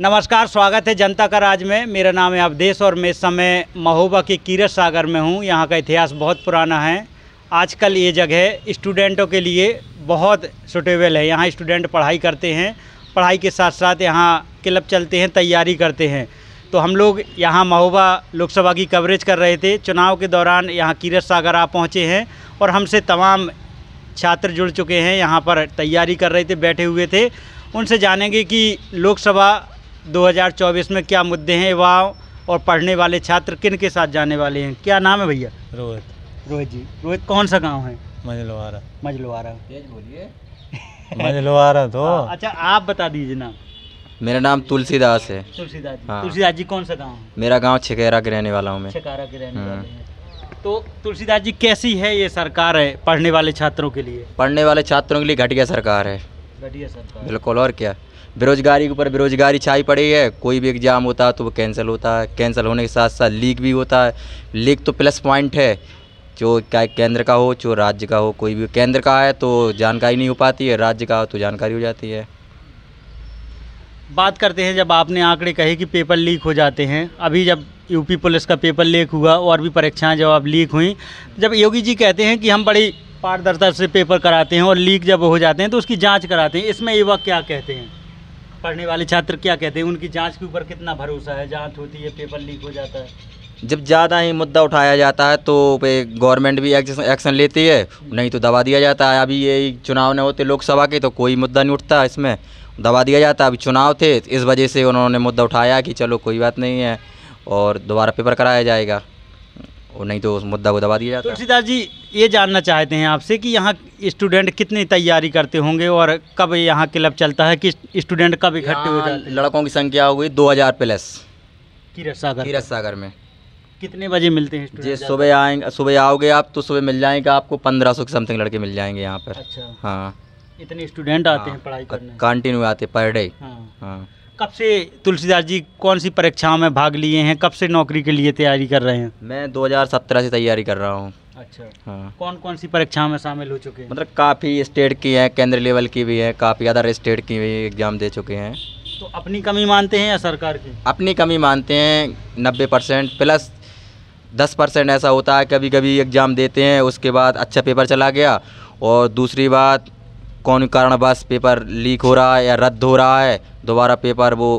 नमस्कार स्वागत है जनता का राज में मेरा नाम है अवधेश और मैं इस समय महोबा के कीरत सागर में हूँ यहाँ का इतिहास बहुत पुराना है आजकल ये जगह स्टूडेंटों के लिए बहुत सुटेबल है यहाँ स्टूडेंट पढ़ाई करते हैं पढ़ाई के साथ साथ यहाँ क्लब चलते हैं तैयारी करते हैं तो हम लोग यहाँ महोबा लोकसभा की कवरेज कर रहे थे चुनाव के दौरान यहाँ कीरत सागर आ पहुँचे हैं और हमसे तमाम छात्र जुड़ चुके हैं यहाँ पर तैयारी कर रहे थे बैठे हुए थे उनसे जानेंगे कि लोकसभा 2024 में क्या मुद्दे हैं युवाओं और पढ़ने वाले छात्र किन के साथ जाने वाले हैं क्या नाम है भैया रोहित रोहित जी रोहित कौन सा गाँव है मजलवारा मजलवारा बोलिए मजलवारा तो आ, हाँ, अच्छा आप बता दीजिए नाम मेरा नाम तुलसीदास है तुलसीदास जी हाँ। तुलसीदास जी कौन सा गाँव है मेरा गाँव छकेरा के रहने वाला हूँ मैं छकेरा के रहने हाँ। वाले तो तुलसीदास जी कैसी है ये सरकार है पढ़ने वाले छात्रों के लिए पढ़ने वाले छात्रों के लिए घटिया सरकार है घटिया सरकार बिल्कुल और क्या बेरोजगारी के ऊपर बेरोजगारी छाई पड़ी है कोई भी एग्ज़ाम होता है तो वो कैंसिल होता है कैंसिल होने के साथ साथ लीक भी होता है लीक तो प्लस पॉइंट है जो क्या केंद्र का हो जो राज्य का हो कोई भी केंद्र का है तो जानकारी नहीं हो पाती है राज्य का हो तो जानकारी हो जाती है बात करते हैं जब आपने आंकड़े कहे कि पेपर लीक हो जाते हैं अभी जब यूपी पुलिस का पेपर लीक हुआ और भी परीक्षाएं जब आप लीक हुई जब योगी जी कहते हैं कि हम बड़ी पारदर्शिता से पेपर कराते हैं और लीक जब हो जाते हैं तो उसकी जांच कराते हैं इसमें युवक क्या कहते हैं पढ़ने वाले छात्र क्या कहते हैं उनकी जांच के ऊपर कितना भरोसा है जांच होती है पेपर लीक हो जाता है जब ज़्यादा ही मुद्दा उठाया जाता है तो गवर्नमेंट भी एक्शन लेती है नहीं तो दबा दिया जाता है अभी ये चुनाव नहीं होते लोकसभा के तो कोई मुद्दा नहीं उठता इसमें दबा दिया जाता है अभी चुनाव थे इस वजह से उन्होंने मुद्दा उठाया कि चलो कोई बात नहीं है और दोबारा पेपर कराया जाएगा और नहीं तो उस मुद्दा को दबा दिया जाता तुलसीदास जी ये जानना चाहते हैं आपसे कि यहाँ स्टूडेंट कितनी तैयारी करते होंगे और कब यहाँ क्लब चलता है कि स्टूडेंट कब इकट्ठे हो लड़कों की संख्या हो गई दो हज़ार प्लस कीरत सागर में कितने बजे मिलते हैं जी सुबह आएंगे सुबह आओगे आप तो सुबह मिल जाएंगे आपको पंद्रह सौ के समथिंग लड़के मिल जाएंगे यहाँ पर अच्छा हाँ इतने स्टूडेंट आते हाँ, हैं पढ़ाई करने कंटिन्यू आते पर डे हाँ, हाँ। कब से तुलसीदास जी कौन सी परीक्षाओं में भाग लिए हैं कब से नौकरी के लिए तैयारी कर रहे हैं मैं 2017 से तैयारी कर रहा हूँ अच्छा हाँ कौन कौन सी परीक्षाओं में शामिल हो चुके हैं मतलब काफ़ी स्टेट की है केंद्र लेवल की भी है काफ़ी अदर स्टेट की भी एग्ज़ाम दे चुके हैं तो अपनी कमी मानते हैं या सरकार की अपनी कमी मानते हैं नब्बे परसेंट प्लस दस परसेंट ऐसा होता है कभी कभी एग्ज़ाम देते हैं उसके बाद अच्छा पेपर चला गया और दूसरी बात कौन कारणवश पेपर लीक हो रहा है या रद्द हो रहा है दोबारा पेपर वो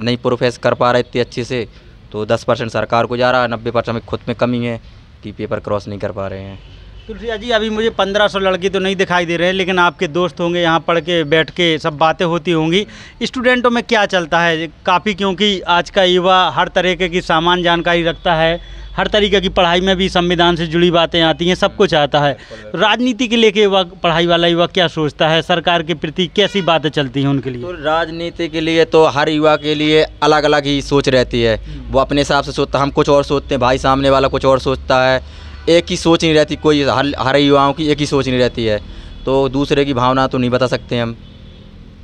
नहीं प्रोफेस कर पा रहे इतने अच्छे से तो 10 परसेंट सरकार को जा रहा है नब्बे परसेंट खुद में कमी है कि पेपर क्रॉस नहीं कर पा रहे हैं तुलसिया जी अभी मुझे 1500 लड़के तो नहीं दिखाई दे रहे हैं लेकिन आपके दोस्त होंगे यहाँ पढ़ के बैठ के सब बातें होती होंगी स्टूडेंटों में क्या चलता है काफ़ी क्योंकि आज का युवा हर तरीके की सामान जानकारी रखता है हर तरीके की पढ़ाई में भी संविधान से जुड़ी बातें आती हैं सब कुछ आता है राजनीति के लेके युवा पढ़ाई वाला युवा क्या सोचता है सरकार के प्रति कैसी बातें चलती हैं उनके लिए तो राजनीति के लिए तो हर युवा के लिए अलग अलग ही सोच रहती है वो अपने हिसाब से सोचता हम कुछ और सोचते हैं भाई सामने वाला कुछ और सोचता है एक ही सोच नहीं रहती कोई हर हर युवाओं की एक ही सोच नहीं रहती है तो दूसरे की भावना तो नहीं बता सकते हम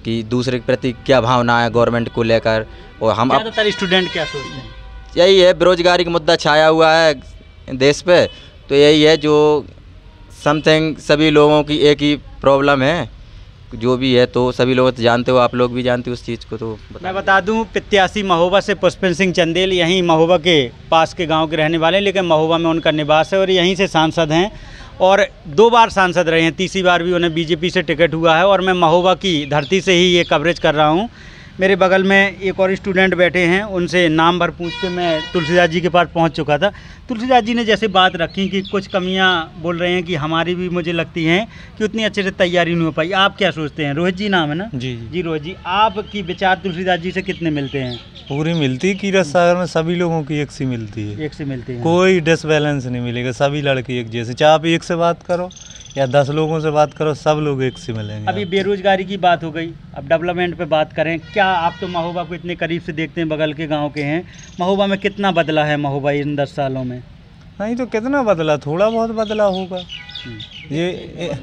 कि दूसरे के प्रति क्या भावना है गवर्नमेंट को लेकर और हम ज़्यादातर स्टूडेंट क्या सोचते हैं यही है बेरोजगारी का मुद्दा छाया हुआ है देश पे तो यही है जो समथिंग सभी लोगों की एक ही प्रॉब्लम है जो भी है तो सभी लोग तो जानते हो आप लोग भी जानते हो उस चीज़ को तो बता मैं बता दूं प्रत्याशी महोबा से पुष्पेंद्र सिंह चंदेल यहीं महोबा के पास के गांव के रहने वाले हैं लेकिन महोबा में उनका निवास है और यहीं से सांसद हैं और दो बार सांसद रहे हैं तीसरी बार भी उन्हें बीजेपी से टिकट हुआ है और मैं महोबा की धरती से ही ये कवरेज कर रहा हूँ मेरे बगल में एक और स्टूडेंट बैठे हैं उनसे नाम भर पूछ के मैं तुलसीदास जी के पास पहुंच चुका था तुलसीदास जी ने जैसे बात रखी कि कुछ कमियां बोल रहे हैं कि हमारी भी मुझे लगती हैं कि उतनी अच्छे से तैयारी नहीं हो पाई आप क्या सोचते हैं रोहित जी नाम है ना जी जी, जी रोहित जी आपकी विचार तुलसीदास जी से कितने मिलते हैं पूरी मिलती कीरत सागर में सभी लोगों की एक सी मिलती है एक सी मिलती है कोई डिसबैलेंस नहीं मिलेगा सभी लड़के एक जैसे चाहे आप एक से बात करो या दस लोगों से बात करो सब लोग एक से मिलेंगे अभी बेरोजगारी की बात हो गई अब डेवलपमेंट पे बात करें क्या आप तो महोबा को इतने करीब से देखते हैं बगल के गांव के हैं महोबा में कितना बदला है महोबा इन दस सालों में नहीं तो कितना बदला थोड़ा बहुत बदला होगा हम्म। ये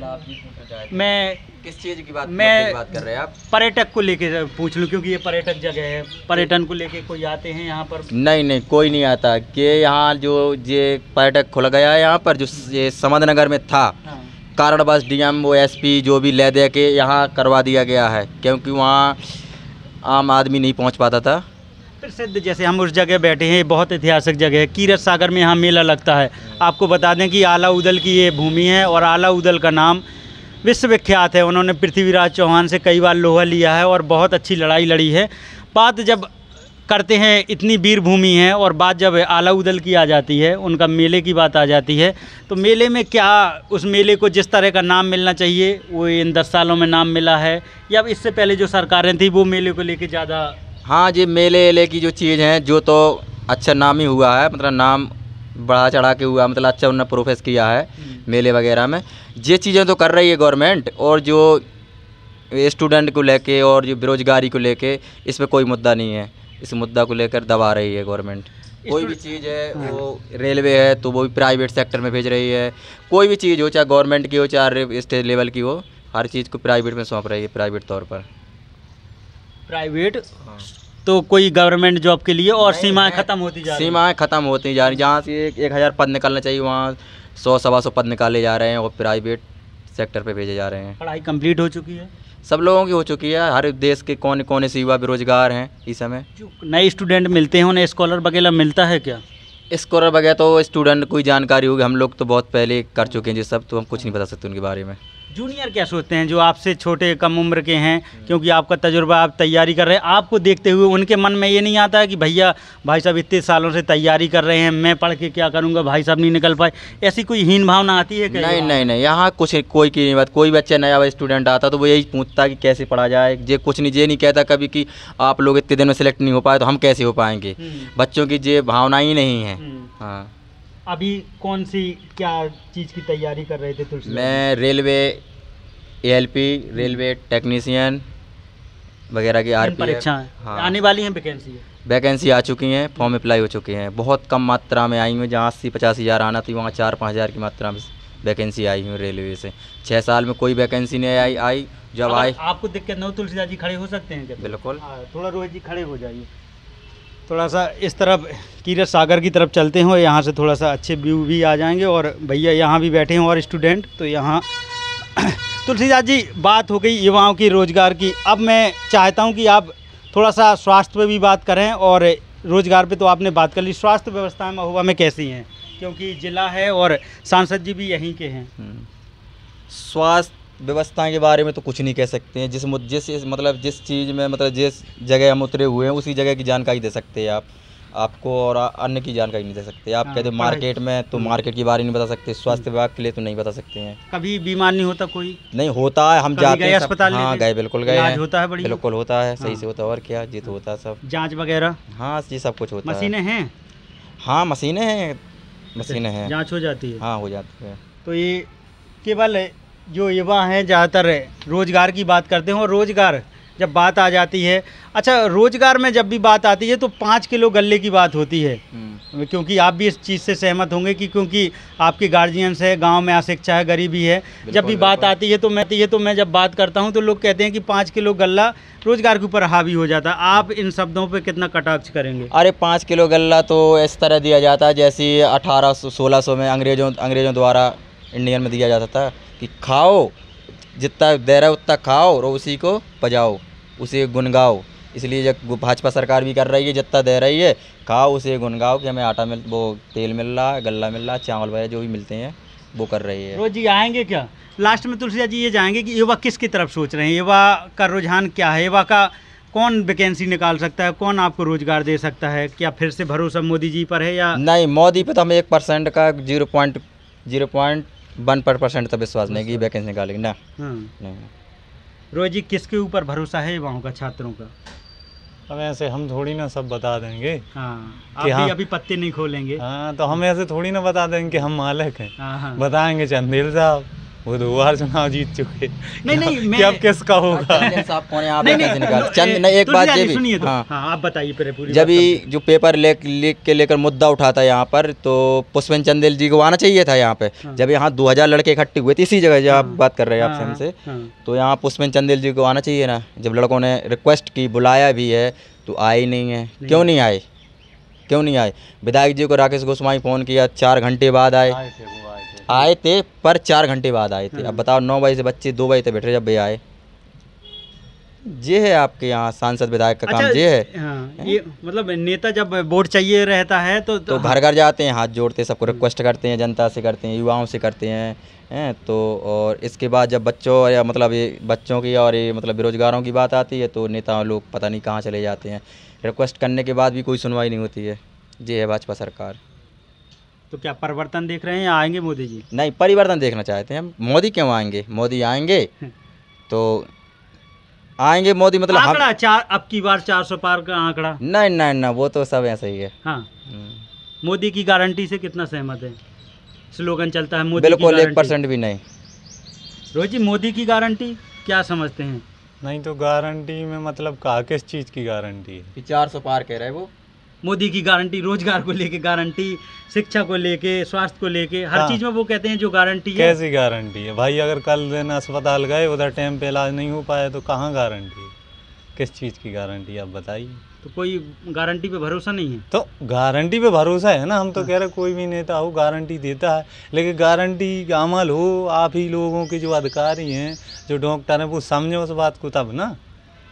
मैं किस चीज़ की बात मैं बात कर रहे हैं आप पर्यटक को लेके पूछ लूँ क्योंकि ये पर्यटक जगह है पर्यटन को लेके कोई आते हैं यहाँ पर नहीं नहीं कोई नहीं आता कि यहाँ जो ये पर्यटक खुल गया है यहाँ पर जो ये समद नगर में था हाँ। कारणवश डी एम ओ एस पी जो भी ले दे के यहाँ करवा दिया गया है क्योंकि वहाँ आम आदमी नहीं पहुँच पाता था प्रसिद्ध जैसे हम उस जगह बैठे हैं बहुत ऐतिहासिक जगह है कीरत सागर में यहाँ मेला लगता है आपको बता दें कि आला उदल की ये भूमि है और आला उदल का नाम विश्वविख्यात है उन्होंने पृथ्वीराज चौहान से कई बार लोहा लिया है और बहुत अच्छी लड़ाई लड़ी है बात जब करते हैं इतनी वीर भूमि है और बात जब आलाउदल की आ जाती है उनका मेले की बात आ जाती है तो मेले में क्या उस मेले को जिस तरह का नाम मिलना चाहिए वो इन दस सालों में नाम मिला है या इससे पहले जो सरकारें थी वो मेले को लेके ज़्यादा हाँ जी मेले वेले की जो चीज़ हैं जो तो अच्छा नाम ही हुआ है मतलब नाम बढ़ा चढ़ा के हुआ मतलब अच्छा उन्होंने प्रोफेस किया है हम्म। मेले वगैरह में ये चीज़ें तो कर रही है गवर्नमेंट और जो स्टूडेंट को लेके और जो बेरोज़गारी को लेके इस पर कोई मुद्दा नहीं है इस मुद्दा को लेकर दबा रही है गवर्नमेंट कोई भी चीज़ है वो रेलवे है तो वो भी प्राइवेट सेक्टर में भेज रही है कोई भी चीज़ हो चाहे गवर्नमेंट की हो चाहे स्टेट लेवल की हो हर चीज़ को प्राइवेट में सौंप रही है प्राइवेट तौर पर प्राइवेट हाँ। तो कोई गवर्नमेंट जॉब के लिए और सीमाएं ख़त्म होती जा रही सीमाएं ख़त्म होती जा रही जहाँ से एक, हज़ार पद निकालना चाहिए वहाँ सौ सवा सौ पद निकाले जा रहे हैं और प्राइवेट सेक्टर पे भेजे जा रहे हैं पढ़ाई कंप्लीट हो चुकी है सब लोगों की हो चुकी है हर देश के कौन कौन से युवा बेरोजगार हैं इस समय नए स्टूडेंट मिलते हैं उन्हें स्कॉलर वगैरह मिलता है क्या स्कॉलर वगैरह तो स्टूडेंट कोई जानकारी होगी हम लोग तो बहुत पहले कर चुके हैं जी सब तो हम कुछ नहीं बता सकते उनके बारे में जूनियर क्या सोचते हैं जो आपसे छोटे कम उम्र के हैं क्योंकि आपका तजुर्बा आप तैयारी कर रहे हैं आपको देखते हुए उनके मन में ये नहीं आता कि भैया भाई साहब इतने सालों से तैयारी कर रहे हैं मैं पढ़ के क्या करूँगा भाई साहब नहीं निकल पाए ऐसी कोई हीन भावना आती है नहीं नहीं नहीं यहाँ कुछ कोई की नहीं बात कोई बच्चा नया स्टूडेंट आता तो वो यही पूछता कि कैसे पढ़ा जाए जे कुछ नहीं ये नहीं कहता कभी कि आप लोग इतने दिन में सेलेक्ट नहीं हो पाए तो हम कैसे हो पाएंगे हम्म। बच्चों की ये भावना ही नहीं है हम्म। हाँ अभी कौन सी क्या चीज़ की तैयारी कर रहे थे तुलसी मैं रेलवे एएलपी रेलवे टेक्नीशियन वगैरह की आर परीक्षाएं हाँ आने वाली हैं वैकेंसी वैकेंसी आ चुकी हैं फॉर्म अप्लाई हो चुके हैं बहुत कम मात्रा में आई हुई जहाँ अस्सी पचास हज़ार आना थी वहाँ चार पाँच हज़ार की मात्रा में वैकेंसी आई हुई रेलवे से छः साल में कोई वैकेंसी नहीं आई आई जब आई आपको दिक्कत न हो तुलसीदास जी खड़े हो सकते हैं बिल्कुल हाँ, थोड़ा रोहित जी खड़े हो जाइए थोड़ा सा इस तरफ कीरत सागर की तरफ चलते हैं और यहाँ से थोड़ा सा अच्छे व्यू भी आ जाएंगे और भैया यहाँ भी बैठे हैं और स्टूडेंट तो यहाँ तुलसीदास जी बात हो गई युवाओं की रोज़गार की अब मैं चाहता हूँ कि आप थोड़ा सा स्वास्थ्य पे भी बात करें और रोज़गार पे तो आपने बात कर ली स्वास्थ्य व्यवस्था महुआ में कैसी हैं क्योंकि ज़िला है और सांसद जी भी यहीं के हैं स्वास्थ्य व्यवस्था के बारे में तो कुछ नहीं कह सकते हैं जिस जिस मतलब जिस चीज़ में मतलब जिस जगह हम उतरे हुए हैं उसी जगह की जानकारी दे सकते हैं आप आपको और अन्य की जानकारी नहीं दे सकते आप हाँ, कहते हाँ, मार्केट में तो हाँ। मार्केट के बारे में नहीं बता सकते स्वास्थ्य विभाग के लिए तो नहीं बता सकते हैं कभी बीमार नहीं होता कोई नहीं होता है हम जाते हैं अस्पताल हाँ गए बिल्कुल गए होता है बिल्कुल होता है सही से होता है और क्या जी तो होता है सब जाँच वगैरह हाँ जी सब कुछ होता है मशीने हैं हाँ मशीने हैं मशीने हैं जाँच हो जाती है हाँ हो जाती है तो ये केवल जो युवा हैं ज़्यादातर रोज़गार की बात करते हैं और रोज़गार जब बात आ जाती है अच्छा रोज़गार में जब भी बात आती है तो पाँच किलो गले की बात होती है हम्म। क्योंकि आप भी इस चीज़ से सहमत होंगे कि क्योंकि आपके गार्जियंस है गांव में अशिक्षा है गरीबी है जब भी बात आती है तो मैं ये तो मैं जब बात करता हूं तो लोग कहते हैं कि पाँच किलो गला रोज़गार के ऊपर हावी हो जाता है आप इन शब्दों पर कितना कटाक्ष करेंगे अरे पाँच किलो गला तो इस तरह दिया जाता है जैसे अठारह सौ में अंग्रेज़ों अंग्रेज़ों द्वारा इंडियन में दिया जाता था कि खाओ जितना दे रहा है उतना खाओ और उसी को बजाओ उसे गुनगाओ इसलिए जब भाजपा सरकार भी कर रही है जितना दे रही है खाओ उसे गुनगाओ कि हमें आटा मिल वो तेल मिल रहा है गला मिल रहा चावल वगैरह जो भी मिलते हैं वो कर रही है रोज जी आएंगे क्या लास्ट में तुलसिया जी ये जाएंगे कि युवा किसकी तरफ सोच रहे हैं युवा का रुझान क्या है युवा का कौन वैकेंसी निकाल सकता है कौन आपको रोजगार दे सकता है क्या फिर से भरोसा मोदी जी पर है या नहीं मोदी पे तो हम एक परसेंट का zero point zero point one पर परसेंट तो विश्वास नहीं की वैकेंसी निकालेगी ना हाँ। रोहित जी किसके ऊपर भरोसा है वहाँ का छात्रों का अब ऐसे हम थोड़ी ना सब बता देंगे हाँ, कि हाँ, अभी पत्ते नहीं खोलेंगे हाँ तो हम ऐसे थोड़ी ना बता देंगे कि हम मालिक हैं हाँ, हाँ। बताएंगे चंदेल साहब वो दो बार चुनाव जीत चुके नहीं नहीं मैं अब किसका होगा अच्छा, आप कौन है आप नहीं, नहीं, निकाल चंद नहीं एक बात ये भी सुनिए तो। हाँ, हाँ आप बताइए पहले पूरी जब ही जो पेपर लेख लिख के लेकर मुद्दा उठा था यहाँ पर तो पुष्पन चंदेल जी को आना चाहिए था यहाँ पे हाँ। जब यहाँ दो हजार लड़के इकट्ठे हुए थे इसी जगह जब आप हाँ। बात कर रहे हैं आपसे हाँ, हमसे तो यहाँ पुष्पन चंदेल जी को आना चाहिए ना जब लड़कों ने रिक्वेस्ट की बुलाया भी है तो आए नहीं है क्यों नहीं आए क्यों नहीं आए विधायक जी को राकेश गोस्वामी फ़ोन किया चार घंटे बाद आए आए थे पर चार घंटे बाद आए थे अब हम्म। बताओ नौ बजे से बच्चे दो बजे तक बैठे जब भी आए ये है आपके यहाँ सांसद विधायक का अच्छा, काम ये है हाँ, ये मतलब नेता जब वोट चाहिए रहता है तो तो घर घर जाते हैं हाथ जोड़ते हैं सबको रिक्वेस्ट करते हैं जनता से करते हैं युवाओं से करते हैं हैं तो और इसके बाद जब बच्चों या मतलब ये बच्चों की और ये मतलब बेरोजगारों की बात आती है तो नेता लोग पता नहीं कहाँ चले जाते हैं रिक्वेस्ट करने के बाद भी कोई सुनवाई नहीं होती है ये है भाजपा सरकार तो क्या परिवर्तन देख रहे हैं या आएंगे मोदी जी नहीं परिवर्तन देखना चाहते हैं हम मोदी क्यों आएंगे मोदी आएंगे हम्म। तो आएंगे मोदी मतलब आंकड़ा हम... चार अब की बार चार सौ पार का आंकड़ा नहीं नहीं ना वो तो सब ऐसा ही है हाँ हम्म। मोदी की गारंटी से कितना सहमत है स्लोगन चलता है मोदी बिल्कुल एक परसेंट भी नहीं रोजी मोदी की गारंटी क्या समझते हैं नहीं तो गारंटी में मतलब का किस चीज़ की गारंटी है चार सौ पार कह रहे वो मोदी की गारंटी रोजगार को लेके गारंटी शिक्षा को लेके स्वास्थ्य को लेके हर हाँ। चीज में वो कहते हैं जो गारंटी है कैसी गारंटी है भाई अगर कल दिन अस्पताल गए उधर टाइम पे इलाज नहीं हो पाया तो कहाँ गारंटी किस चीज़ की गारंटी आप बताइए तो कोई गारंटी पे भरोसा नहीं है तो गारंटी पे भरोसा है ना हम तो हाँ। कह रहे कोई भी नेता हो गारंटी देता है लेकिन गारंटी अमल हो आप ही लोगों के जो अधिकारी हैं जो डॉक्टर हैं वो समझे उस बात को तब ना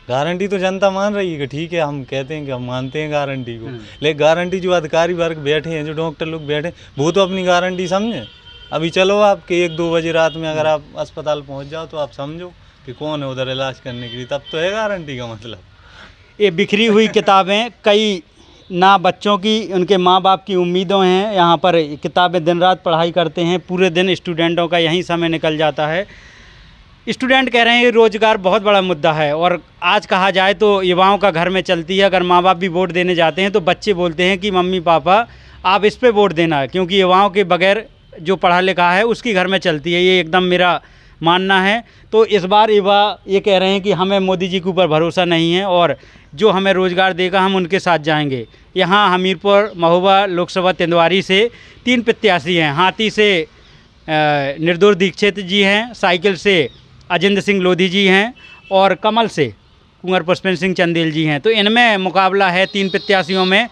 गारंटी तो जनता मान रही है कि ठीक है हम कहते हैं कि हम मानते हैं गारंटी को हम्म। लेकिन गारंटी जो अधिकारी वर्ग बैठे हैं जो डॉक्टर लोग बैठे हैं वो तो अपनी गारंटी समझें अभी चलो आपके एक दो बजे रात में अगर हम्म। आप अस्पताल पहुंच जाओ तो आप समझो कि कौन है उधर इलाज करने के लिए तब तो है गारंटी का मतलब ये बिखरी हुई किताबें कई ना बच्चों की उनके माँ बाप की उम्मीदों हैं यहाँ पर किताबें दिन रात पढ़ाई करते हैं पूरे दिन स्टूडेंटों का यहीं समय निकल जाता है स्टूडेंट कह रहे हैं रोज़गार बहुत बड़ा मुद्दा है और आज कहा जाए तो युवाओं का घर में चलती है अगर माँ बाप भी वोट देने जाते हैं तो बच्चे बोलते हैं कि मम्मी पापा आप इस पर वोट देना क्योंकि युवाओं के बगैर जो पढ़ा लिखा है उसकी घर में चलती है ये एकदम मेरा मानना है तो इस बार युवा ये कह रहे हैं कि हमें मोदी जी के ऊपर भरोसा नहीं है और जो हमें रोज़गार देगा हम उनके साथ जाएंगे यहाँ हमीरपुर महोबा लोकसभा तेंदुआरी से तीन प्रत्याशी हैं हाथी से निर्दोष दीक्षित जी हैं साइकिल से अजेंद्र सिंह लोधी जी हैं और कमल से कुंवर पुष्पेंद्र सिंह चंदेल जी हैं तो इनमें मुकाबला है तीन प्रत्याशियों में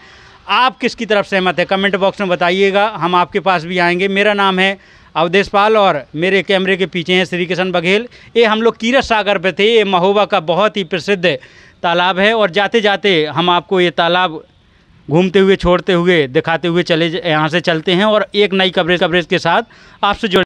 आप किसकी तरफ सहमत है कमेंट बॉक्स में बताइएगा हम आपके पास भी आएंगे मेरा नाम है अवधेश पाल और मेरे कैमरे के पीछे हैं श्री किशन बघेल ये हम लोग कीरत सागर पर थे ये महोबा का बहुत ही प्रसिद्ध तालाब है और जाते जाते हम आपको ये तालाब घूमते हुए छोड़ते हुए दिखाते हुए चले यहाँ से चलते हैं और एक नई कवरेज कवरेज के साथ आपसे जुड़